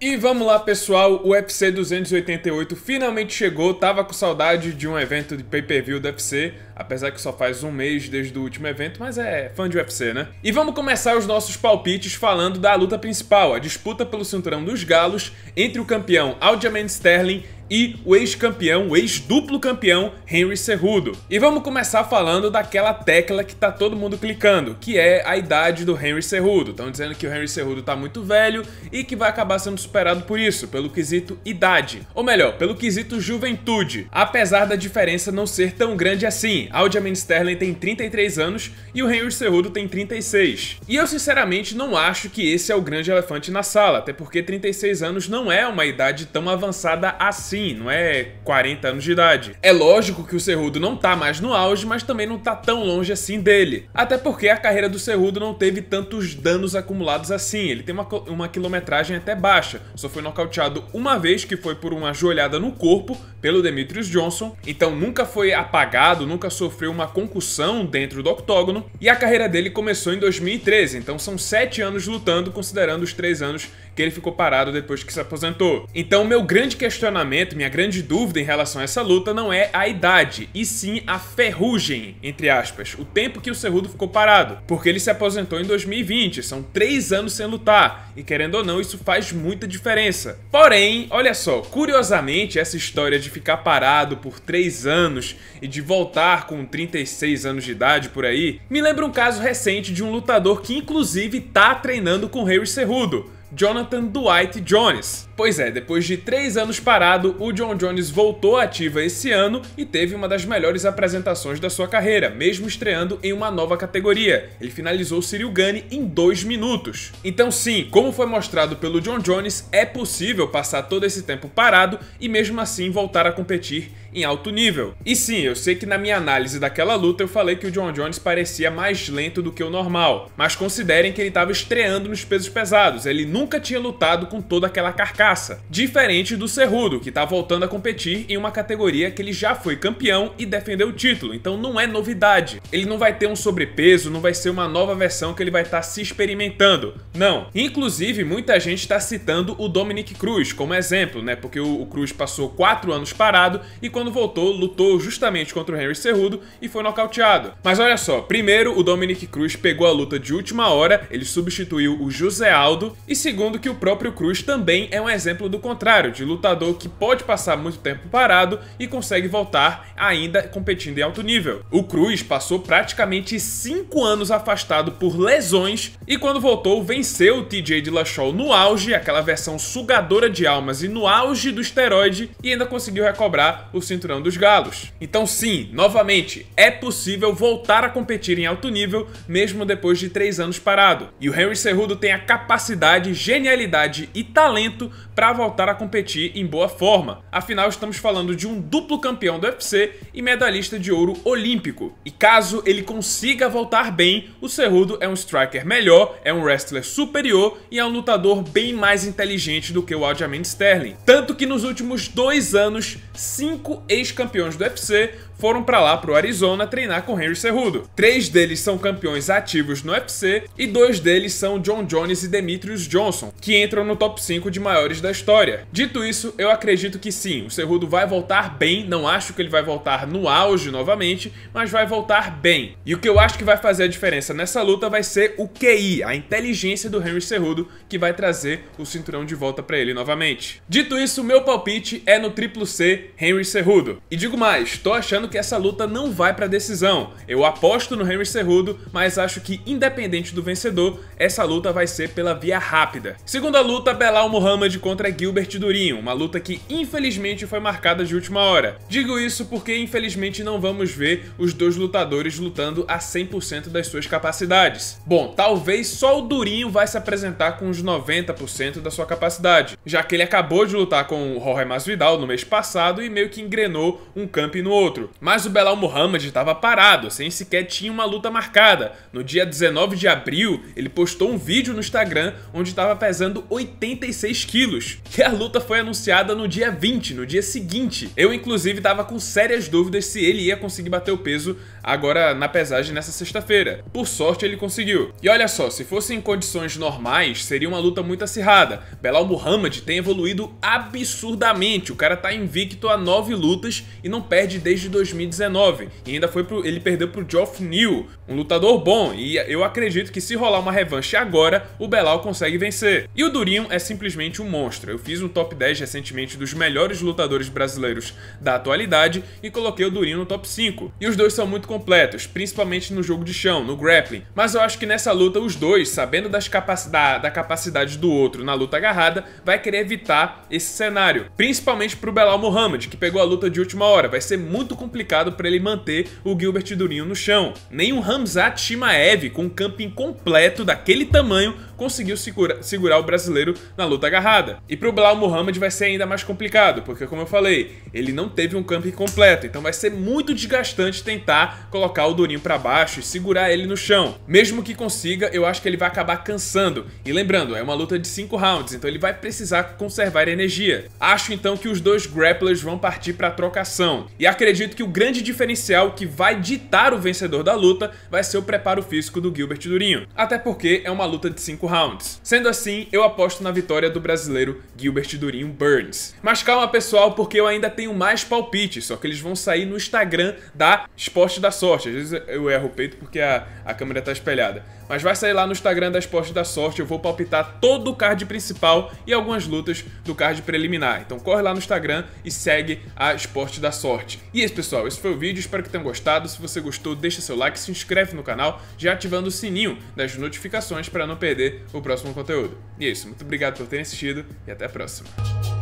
E vamos lá, pessoal, o UFC 288 finalmente chegou. Tava com saudade de um evento de pay-per-view do UFC, apesar que só faz um mês desde o último evento, mas é fã de UFC, né? E vamos começar os nossos palpites falando da luta principal, a disputa pelo cinturão dos galos entre o campeão Aljamain Sterling e o ex-campeão, o ex-duplo campeão Henry Cerrudo. E vamos começar falando daquela tecla que tá todo mundo clicando, que é a idade do Henry Cerrudo. Estão dizendo que o Henry Cerrudo tá muito velho e que vai acabar sendo superado por isso, pelo quesito idade. Ou melhor, pelo quesito juventude, apesar da diferença não ser tão grande assim. Aljamain Sterling tem 33 anos e o Henry Cerrudo tem 36. E eu sinceramente não acho que esse é o grande elefante na sala, até porque 36 anos não é uma idade tão avançada assim assim, não é 40 anos de idade. É lógico que o Cerrudo não tá mais no auge, mas também não tá tão longe assim dele. Até porque a carreira do Cerrudo não teve tantos danos acumulados assim, ele tem uma, uma quilometragem até baixa, só foi nocauteado uma vez que foi por uma joelhada no corpo pelo Demetrius Johnson, então nunca foi apagado, nunca sofreu uma concussão dentro do octógono, e a carreira dele começou em 2013, então são 7 anos lutando, considerando os 3 anos que ele ficou parado depois que se aposentou. Então meu grande questionamento momento, minha grande dúvida em relação a essa luta não é a idade, e sim a ferrugem, entre aspas, o tempo que o Cerrudo ficou parado, porque ele se aposentou em 2020, são 3 anos sem lutar, e querendo ou não, isso faz muita diferença. Porém, olha só, curiosamente, essa história de ficar parado por 3 anos e de voltar com 36 anos de idade por aí, me lembra um caso recente de um lutador que inclusive tá treinando com Harry Cerrudo, Jonathan Dwight Jones. Pois é, depois de três anos parado, o John Jones voltou à ativa esse ano e teve uma das melhores apresentações da sua carreira, mesmo estreando em uma nova categoria. Ele finalizou Cyril Gane em dois minutos. Então sim, como foi mostrado pelo John Jones, é possível passar todo esse tempo parado e mesmo assim voltar a competir em alto nível. E sim, eu sei que na minha análise daquela luta eu falei que o John Jones parecia mais lento do que o normal, mas considerem que ele estava estreando nos pesos pesados, ele nunca tinha lutado com toda aquela carcaça graça, diferente do Cerrudo, que tá voltando a competir em uma categoria que ele já foi campeão e defendeu o título, então não é novidade. Ele não vai ter um sobrepeso, não vai ser uma nova versão que ele vai estar tá se experimentando, não. Inclusive, muita gente está citando o Dominic Cruz como exemplo, né, porque o, Cruz passou quatro anos parado e quando voltou, lutou justamente contra o Henry Cerrudo e foi nocauteado. Mas olha só, primeiro o Dominic Cruz pegou a luta de última hora, ele substituiu o José Aldo, e segundo que o próprio Cruz também é um exemplo exemplo do contrário, de lutador que pode passar muito tempo parado e consegue voltar ainda competindo em alto nível. O Cruz passou praticamente 5 anos afastado por lesões e quando voltou venceu o TJ Dillashaw no auge, aquela versão sugadora de almas e no auge do esteroide e ainda conseguiu recobrar o cinturão dos galos. Então sim, novamente, é possível voltar a competir em alto nível mesmo depois de 3 anos parado. E o Henry Cerrudo tem a capacidade, genialidade e talento para voltar a competir em boa forma. Afinal, estamos falando de um duplo campeão do UFC e medalhista de ouro olímpico. E caso ele consiga voltar bem, o Cerrudo é um striker melhor, é um wrestler superior e é um lutador bem mais inteligente do que o Aljamain Sterling. Tanto que nos últimos dois anos, cinco ex-campeões do UFC foram para lá pro Arizona treinar com Henry Cerrudo. Três deles são campeões ativos no UFC e dois deles são John Jones e Demetrius Johnson, que entram no top 5 de maiores da história. Dito isso, eu acredito que sim, o Cerrudo vai voltar bem, não acho que ele vai voltar no auge novamente, mas vai voltar bem. E o que eu acho que vai fazer a diferença nessa luta vai ser o QI, a inteligência do Henry Cerrudo, que vai trazer o cinturão de volta para ele novamente. Dito isso, meu palpite é no triplo C Henry Cerrudo. E digo mais, tô achando que essa luta não vai para decisão. Eu aposto no Henry Cerrudo, mas acho que independente do vencedor, essa luta vai ser pela via rápida. Segunda luta, Belal Muhammad contra Gilbert Durinho, uma luta que infelizmente foi marcada de última hora. Digo isso porque infelizmente não vamos ver os dois lutadores lutando a 100% das suas capacidades. Bom, talvez só o Durinho vai se apresentar com os 90% da sua capacidade, já que ele acabou de lutar com o Jorge Masvidal no mês passado e meio que engrenou um camp no outro. Mas o Belal Muhammad estava parado, sem sequer tinha uma luta marcada. No dia 19 de abril, ele postou um vídeo no Instagram onde estava pesando 86 quilos. E a luta foi anunciada no dia 20, no dia seguinte. Eu, inclusive, estava com sérias dúvidas se ele ia conseguir bater o peso agora na pesagem nessa sexta-feira. Por sorte, ele conseguiu. E olha só, se fosse em condições normais, seria uma luta muito acirrada. Belal Muhammad tem evoluído absurdamente. O cara está invicto a 9 lutas e não perde desde 2000 2019. E ainda foi pro, ele perdeu pro Geoff New, um lutador bom. E eu acredito que se rolar uma revanche agora, o Belal consegue vencer. E o Durinho é simplesmente um monstro. Eu fiz um top 10 recentemente dos melhores lutadores brasileiros da atualidade e coloquei o Durinho no top 5. E os dois são muito completos, principalmente no jogo de chão, no grappling. Mas eu acho que nessa luta os dois, sabendo das capaci da, da capacidade do outro na luta agarrada, vai querer evitar esse cenário. Principalmente pro Belal Muhammad, que pegou a luta de última hora. Vai ser muito complicado complicado para ele manter o Gilbert Durinho no chão. Nem o Ramzat Shimaev, com um camping completo daquele tamanho, conseguiu segura segurar o brasileiro na luta agarrada. E para o Bilal Muhammad vai ser ainda mais complicado, porque como eu falei, ele não teve um camping completo, então vai ser muito desgastante tentar colocar o Durinho para baixo e segurar ele no chão. Mesmo que consiga, eu acho que ele vai acabar cansando. E lembrando, é uma luta de 5 rounds, então ele vai precisar conservar energia. Acho então que os dois grapplers vão partir para trocação. E acredito que o o grande diferencial que vai ditar o vencedor da luta vai ser o preparo físico do Gilbert Durinho, até porque é uma luta de 5 rounds. Sendo assim, eu aposto na vitória do brasileiro Gilbert Durinho Burns. Mas calma pessoal, porque eu ainda tenho mais palpites, só que eles vão sair no Instagram da Esporte da Sorte. Às vezes eu erro o peito porque a, a câmera tá espelhada. Mas vai sair lá no Instagram da Esporte da Sorte, eu vou palpitar todo o card principal e algumas lutas do card preliminar. Então corre lá no Instagram e segue a Esporte da Sorte. E é isso pessoal, pessoal, esse foi o vídeo, espero que tenham gostado. Se você gostou, deixa seu like, se inscreve no canal, já ativando o sininho das notificações para não perder o próximo conteúdo. E é isso, muito obrigado por terem assistido e até a próxima.